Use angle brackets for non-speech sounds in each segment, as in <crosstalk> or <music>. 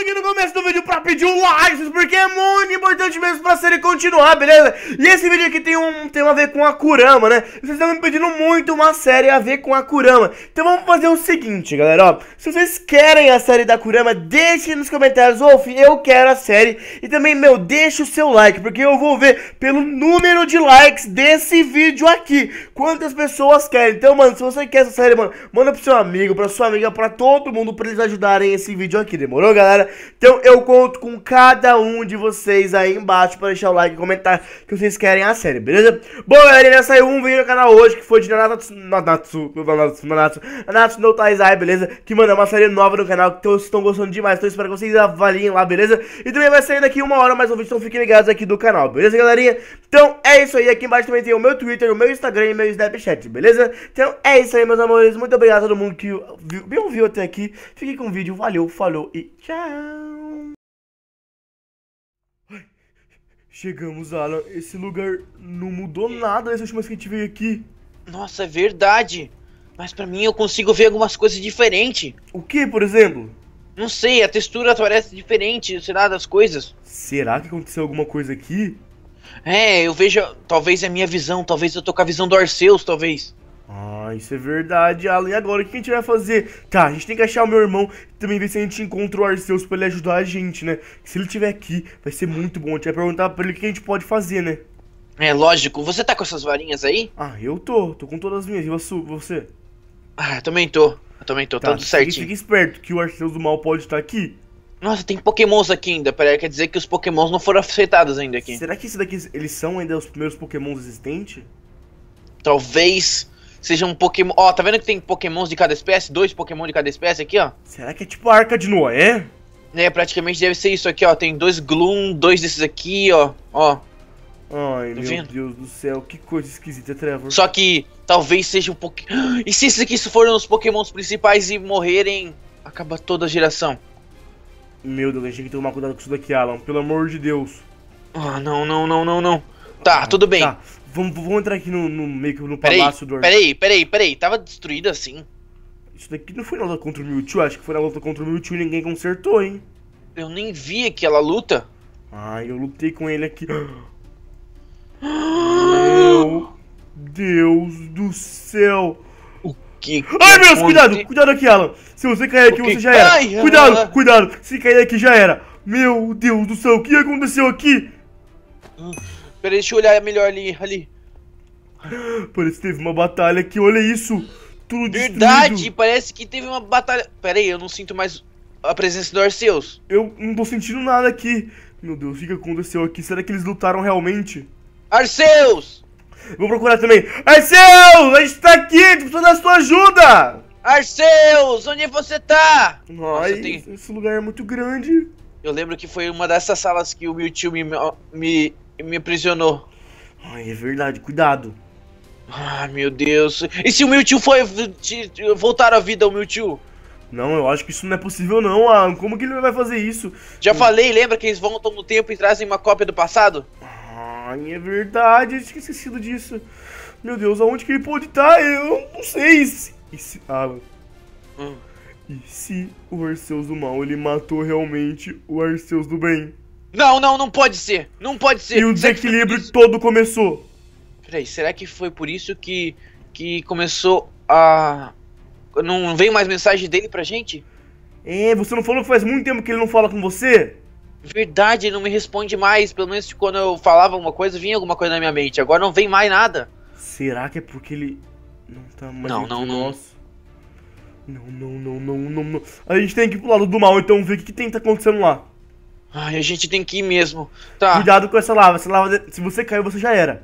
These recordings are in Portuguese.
aqui no começo do vídeo pra pedir um like, porque é muito importante mesmo pra série continuar, beleza? E esse vídeo aqui tem um tema a ver com a Kurama, né? Vocês estão me pedindo muito uma série a ver com a Kurama. Então vamos fazer o seguinte, galera, ó. Se vocês querem a série da Kurama, deixem nos comentários, Wolf, eu quero a série. E também, meu, deixa o seu like, porque eu vou ver pelo número de likes desse vídeo aqui, quantas pessoas querem. Então, mano, se você quer essa série, mano, manda pro seu amigo, pra sua amiga, pra todo mundo, pra eles ajudarem esse vídeo aqui, demorou, galera? Então eu conto com cada um de vocês aí embaixo para deixar o like e comentar que vocês querem a série, beleza? Bom, galerinha, saiu um vídeo no canal hoje que foi de Nanatsu, Nanatsu, Nanatsu, Nanatsu, Nanatsu no Taizai, beleza? Que, mano, é uma série nova no canal que vocês estão gostando demais, então espero que vocês avaliem lá, beleza? E também vai sair daqui uma hora mais um vídeo, então fiquem ligados aqui do canal, beleza, galerinha? Então é isso aí, aqui embaixo também tem o meu Twitter, o meu Instagram e o meu Snapchat, beleza? Então é isso aí, meus amores, muito obrigado a todo mundo que me ouviu até aqui. Fique com o vídeo, valeu, falou e tchau! Ai, chegamos, Alan. Esse lugar não mudou nada essa última que a gente veio aqui. Nossa, é verdade. Mas para mim eu consigo ver algumas coisas diferentes. O que, por exemplo? Não sei, a textura parece diferente, sei lá, das coisas. Será que aconteceu alguma coisa aqui? É, eu vejo. Talvez é a minha visão, talvez eu tô com a visão do Arceus, talvez. Ah, isso é verdade, Alan. E agora, o que a gente vai fazer? Tá, a gente tem que achar o meu irmão e também ver se a gente encontra o Arceus pra ele ajudar a gente, né? Se ele estiver aqui, vai ser muito bom. A gente vai perguntar pra ele o que a gente pode fazer, né? É, lógico. Você tá com essas varinhas aí? Ah, eu tô. Tô com todas as minhas. E você? Ah, eu também tô. Eu também tô. Tá, tudo certinho. Fica esperto que o Arceus do Mal pode estar aqui. Nossa, tem pokémons aqui ainda. Peraí, quer dizer que os pokémons não foram afetados ainda aqui. Será que esses daqui, eles são ainda os primeiros pokémons existentes? Talvez seja um Pokémon. Ó, tá vendo que tem Pokémons de cada espécie? Dois Pokémon de cada espécie aqui, ó. Será que é tipo a Arca de Noé? É, praticamente deve ser isso aqui, ó. Tem dois Gloom, dois desses aqui, ó. Ó. Ai, tá meu vendo? Deus do céu, que coisa esquisita, Trevor. Só que talvez seja um Pokémon. <gasps> E se esses aqui foram os Pokémons principais e morrerem, acaba toda a geração. Meu Deus, a gente tem que tomar cuidado com isso daqui, Alan. Pelo amor de Deus. Ah, não, não, não, não, não. Tá, ah, tudo bem. Tá. Vamos, vamos entrar aqui no, no meio que no palácio do Peraí, peraí, peraí. Tava destruído assim? Isso daqui não foi na luta contra o Mewtwo. Acho que foi na luta contra o Mewtwo e ninguém consertou, hein? Eu nem vi aquela luta. Ai, eu lutei com ele aqui. <gasps> <gasps> Meu Deus do céu! O que? que Ai, meu Deus, cuidado! Cuidado aqui, Alan! Se você cair aqui, você já era! Ai, cuidado, ela... cuidado! Se cair aqui, já era! Meu Deus do céu, o que aconteceu aqui? Uh. Peraí, deixa eu olhar melhor ali. ali. Parece que teve uma batalha aqui, olha isso! Tudo Verdade, destruído. parece que teve uma batalha. Peraí, eu não sinto mais a presença do Arceus. Eu não tô sentindo nada aqui. Meu Deus, o que aconteceu aqui? Será que eles lutaram realmente? Arceus! Vou procurar também. Arceus, a gente tá aqui, a gente precisa da sua ajuda! Arceus, onde você tá? Nossa, Ai, esse lugar é muito grande. Eu lembro que foi uma dessas salas que o meu me, me me aprisionou. Ai, é verdade, cuidado. Ai, ah, meu Deus. E se o meu tio foi voltar à vida, o meu tio? Não, eu acho que isso não é possível não, Alan. Como que ele vai fazer isso? Já eu... falei, lembra que eles voltam no tempo e trazem uma cópia do passado? Ai, é verdade, eu tinha esquecido disso. Meu Deus, aonde que ele pode estar? Eu não sei. se... E se... Alan... Hum. E se o Arceus do mal, ele matou realmente o Arceus do bem? Não, não, não pode ser. Não pode ser. E o desequilíbrio todo começou. Peraí, será que foi por isso que, que começou a. Não veio mais mensagem dele pra gente? É, você não falou que faz muito tempo que ele não fala com você? Verdade, ele não me responde mais. Pelo menos quando eu falava alguma coisa, vinha alguma coisa na minha mente. Agora não vem mais nada. Será que é porque ele. Não tá mais. Não, não, não. Não, não, não, não, não, não. A gente tem que ir pro lado do mal então, ver o que, que tem que tá acontecendo lá. Ai, a gente tem que ir mesmo. Tá. Cuidado com essa lava. Essa lava, se você caiu, você já era.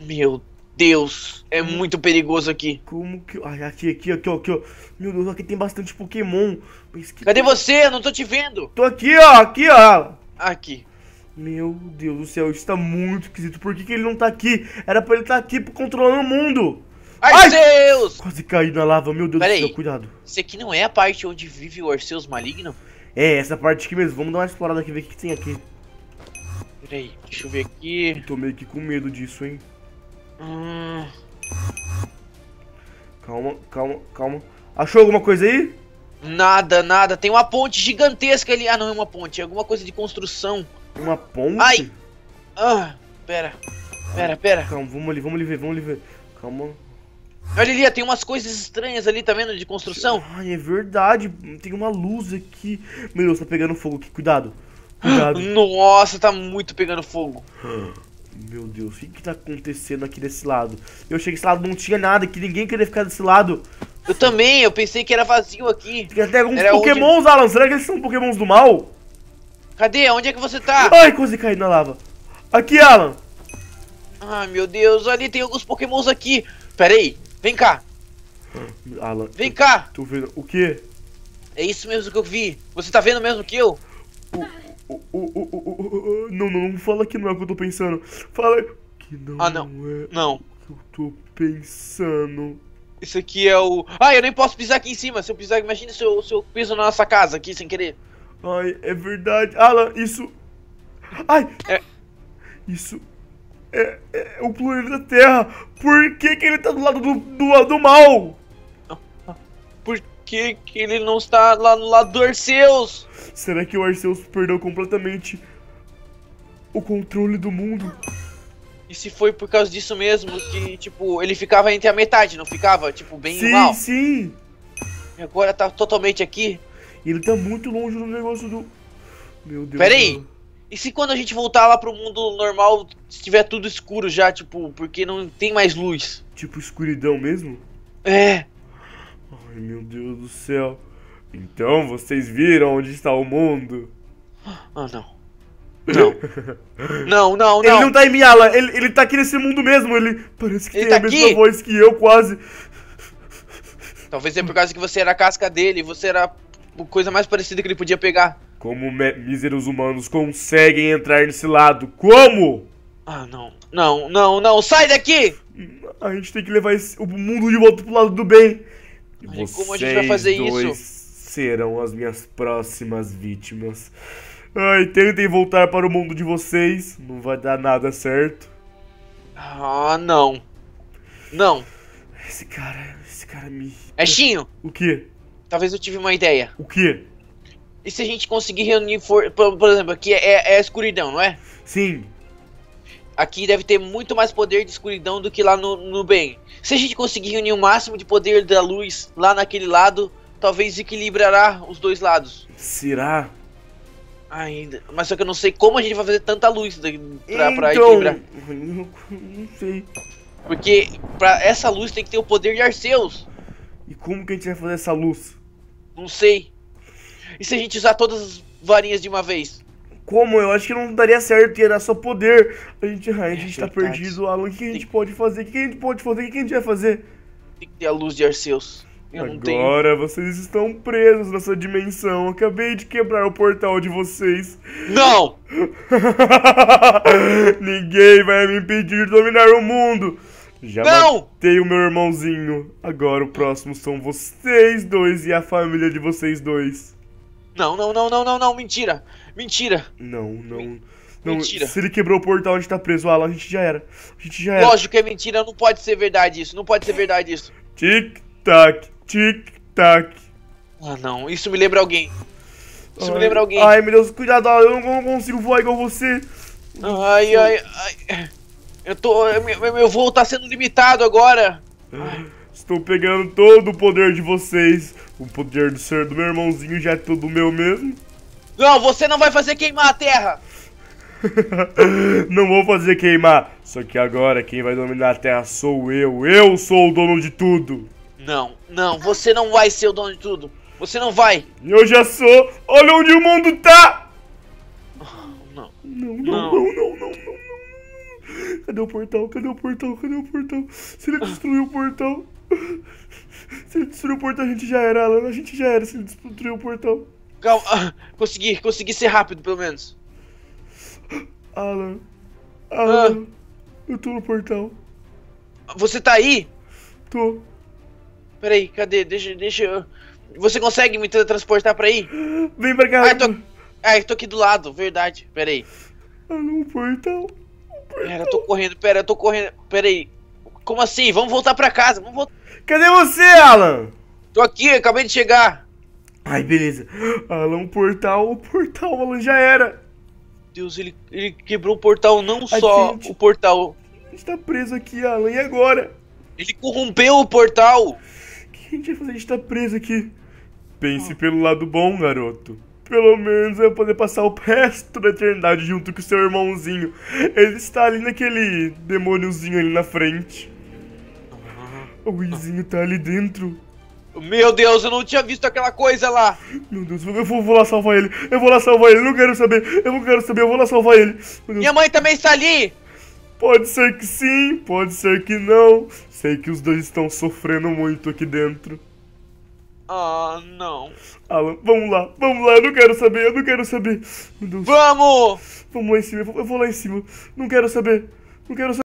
Meu Deus, é hum. muito perigoso aqui. Como que. Ai, aqui, aqui, aqui, aqui, ó. Meu Deus, aqui tem bastante Pokémon. Que... Cadê você? Eu não tô te vendo. Tô aqui, ó, aqui, ó. Aqui. Meu Deus do céu, isso tá muito esquisito. Por que, que ele não tá aqui? Era pra ele estar tá aqui controlando o mundo. Ai, Deus! Quase caí na lava, meu Deus Pera do céu, aí. cuidado. Isso aqui não é a parte onde vive o Arceus maligno? É, essa parte aqui mesmo. Vamos dar uma explorada aqui, ver o que, que tem aqui. Peraí, deixa eu ver aqui. Tô meio que com medo disso, hein. Hum... Calma, calma, calma. Achou alguma coisa aí? Nada, nada. Tem uma ponte gigantesca ali. Ah, não é uma ponte. É alguma coisa de construção. Uma ponte? Ai! Ah, pera. Pera, pera. Calma, vamos ali, vamos ali ver, vamos ali ver. Calma. Olha ali, tem umas coisas estranhas ali, tá vendo? De construção. Ai, é verdade. Tem uma luz aqui. Meu Deus, tá pegando fogo aqui. Cuidado. Cuidado. <gasps> Nossa, tá muito pegando fogo. <gasps> Meu Deus, o que que tá acontecendo aqui desse lado? Eu cheguei desse lado, não tinha nada, que ninguém queria ficar desse lado. Eu também, eu pensei que era vazio aqui. Tem até alguns era pokémons, onde... Alan. Será que eles são pokémons do mal? Cadê? Onde é que você tá? Ai, quase caí na lava. Aqui, Alan. Ai, meu Deus, ali tem alguns pokémons aqui. Pera aí, Vem cá! Ah, Alan. Vem cá! Tu vendo o quê? É isso mesmo que eu vi. Você tá vendo mesmo que eu? O, o, o, o, não, não, fala que não é o que eu tô pensando. Fala que não, ah, não. é não. o que eu tô pensando. Isso aqui é o. Ah, eu nem posso pisar aqui em cima. Se eu pisar, imagina se eu, se eu piso na nossa casa aqui sem querer. Ai, é verdade. Alan, isso. Ai! É... Isso é, é, o planeta Terra, por que, que ele tá do lado do, do, do mal? Por que, que ele não está lá no lado do Arceus? Será que o Arceus perdeu completamente o controle do mundo? E se foi por causa disso mesmo que, tipo, ele ficava entre a metade, não ficava? Tipo, bem sim, mal? Sim, sim! E agora tá totalmente aqui? Ele tá muito longe do negócio do... Meu Deus. Pera aí! E se quando a gente voltar lá pro mundo normal estiver tudo escuro já, tipo, porque não tem mais luz? Tipo escuridão mesmo? É. Ai meu Deus do céu. Então vocês viram onde está o mundo? Ah não. Não. não, <laughs> não, não. Ele não tá em Miala, ele, ele tá aqui nesse mundo mesmo, ele parece que ele tem tá a mesma aqui? voz que eu quase. Talvez é por causa que você era a casca dele, você era a coisa mais parecida que ele podia pegar. Como míseros humanos conseguem entrar nesse lado? Como? Ah, não. Não, não, não. Sai daqui! A gente tem que levar esse, o mundo de volta pro lado do bem. Vocês como a gente vai fazer dois isso? serão as minhas próximas vítimas. Ai, tentem voltar para o mundo de vocês. Não vai dar nada certo. Ah, não. Não. Esse cara, esse cara me... É Chinho! O quê? Talvez eu tive uma ideia. O quê? E se a gente conseguir reunir, for... por, por, exemplo, aqui é, é, é escuridão, não é? Sim. Aqui deve ter muito mais poder de escuridão do que lá no, no bem. Se a gente conseguir reunir o máximo de poder da luz lá naquele lado, talvez equilibrará os dois lados. Será? Ainda. Mas só que eu não sei como a gente vai fazer tanta luz pra, então, pra equilibrar. Não, não sei. Porque pra essa luz tem que ter o poder de Arceus. E como que a gente vai fazer essa luz? Não sei. E se a gente usar todas as varinhas de uma vez? Como? Eu acho que não daria certo, ia dar só poder. A gente, a é gente é tá perdido, Alan. O que a gente pode fazer? O que a gente pode fazer? O que a gente vai fazer? Tem que ter a luz de Arceus. Eu Agora vocês estão presos nessa dimensão. acabei de quebrar o portal de vocês. Não! <laughs> Ninguém vai me impedir de dominar o mundo. Já não! matei o meu irmãozinho. Agora o próximo são vocês dois e a família de vocês dois. Não, não, não, não, não, não, mentira. Mentira. Não, não. Não, mentira. Se ele quebrou o portal onde tá preso Alan, a gente já era. A gente já era. Lógico que é mentira, não pode ser verdade isso, não pode ser verdade isso. Tic-tac, tic-tac. Ah não, isso me lembra alguém. Isso ai, me lembra alguém. Ai meu Deus, cuidado, eu não consigo voar igual você. Ai, ai, ai. Eu tô. Meu, meu voo tá sendo limitado agora. Ai. Ah. Estou pegando todo o poder de vocês. O poder do ser do meu irmãozinho já é tudo meu mesmo. Não, você não vai fazer queimar a terra. <laughs> não vou fazer queimar. Só que agora quem vai dominar a terra sou eu. Eu sou o dono de tudo. Não, não, você não vai ser o dono de tudo. Você não vai. Eu já sou. Olha onde o mundo tá. Não, não, não, não, não, não. não, não. Cadê o portal? Cadê o portal? Cadê o portal? Se <gasps> ele destruiu o portal. <laughs> Se ele destruir o portão, a gente já era, Alan. A gente já era se ele destruir o portão. Calma, ah, consegui, consegui ser rápido, pelo menos. Alan, Alan, ah. eu tô no portão. Você tá aí? Tô. Peraí, cadê? Deixa, deixa eu... Você consegue me transportar pra aí? Vem pra cá. Ah, tô, ah, tô aqui do lado, verdade. Peraí. Alan, o portão. Pera, eu tô correndo, pera, eu tô correndo. Peraí. Como assim? Vamos voltar pra casa, vamos voltar. Cadê você, Alan? Tô aqui, acabei de chegar. Ai, beleza. Alan, portal, o portal, Alan já era. Deus, ele, ele quebrou o portal, não só gente, o portal. A gente tá preso aqui, Alan, e agora? Ele corrompeu o portal. O que a gente vai fazer? A gente tá preso aqui. Pense oh. pelo lado bom, garoto. Pelo menos eu vou poder passar o resto da eternidade junto com seu irmãozinho. Ele está ali naquele demôniozinho ali na frente. O Wizinho tá ali dentro. Meu Deus, eu não tinha visto aquela coisa lá. Meu Deus, eu vou, vou lá salvar ele. Eu vou lá salvar ele. Eu não quero saber. Eu não quero saber. Eu vou lá salvar ele. Minha mãe também está ali. Pode ser que sim, pode ser que não. Sei que os dois estão sofrendo muito aqui dentro. Ah, não. Alan, vamos lá, vamos lá, eu não quero saber, eu não quero saber. Meu Deus. Vamos! Vamos lá em cima, eu vou lá em cima. Não quero saber, não quero saber.